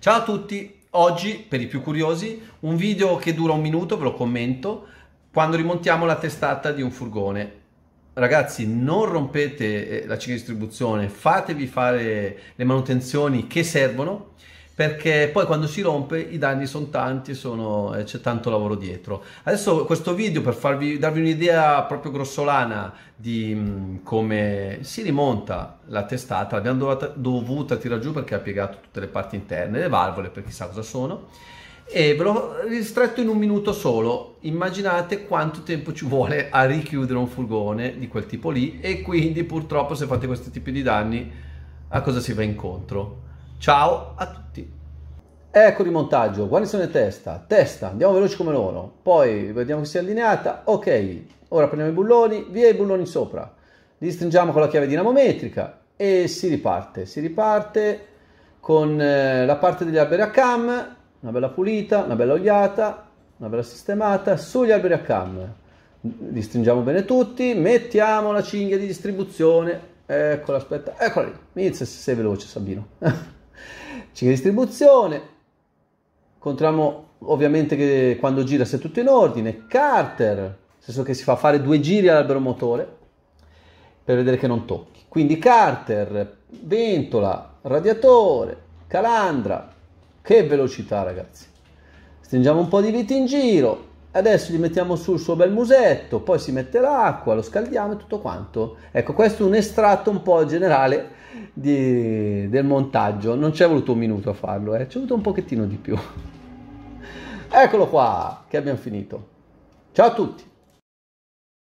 Ciao a tutti, oggi per i più curiosi un video che dura un minuto, ve lo commento, quando rimontiamo la testata di un furgone. Ragazzi, non rompete eh, la cicla di distribuzione, fatevi fare le manutenzioni che servono perché poi quando si rompe i danni sono tanti sono, e c'è tanto lavoro dietro. Adesso questo video per farvi, darvi un'idea proprio grossolana di mm, come si rimonta la testata, l'abbiamo dovuta, dovuta tirare giù perché ha piegato tutte le parti interne, le valvole per chissà cosa sono, e ve l'ho ristretto in un minuto solo, immaginate quanto tempo ci vuole a richiudere un furgone di quel tipo lì e quindi purtroppo se fate questi tipi di danni a cosa si va incontro. Ciao a tutti! Ecco il montaggio, guarnizione testa, testa, andiamo veloci come loro, poi vediamo che sia allineata, ok, ora prendiamo i bulloni, via i bulloni sopra, li stringiamo con la chiave dinamometrica e si riparte, si riparte con eh, la parte degli alberi a cam, una bella pulita, una bella oliata, una bella sistemata, sugli alberi a cam, li stringiamo bene tutti, mettiamo la cinghia di distribuzione, eccola, aspetta, eccola lì, inizia se sei veloce Sabino, cinghia di distribuzione, incontriamo ovviamente che quando gira sia tutto in ordine. Carter, nel senso che si fa fare due giri all'albero motore per vedere che non tocchi. Quindi Carter, ventola, radiatore, calandra. Che velocità ragazzi. Stringiamo un po' di viti in giro. Adesso gli mettiamo su il suo bel musetto, poi si mette l'acqua, lo scaldiamo e tutto quanto. Ecco, questo è un estratto un po' generale di, del montaggio. Non ci è voluto un minuto a farlo, eh. ci è voluto un pochettino di più. Eccolo qua, che abbiamo finito. Ciao a tutti.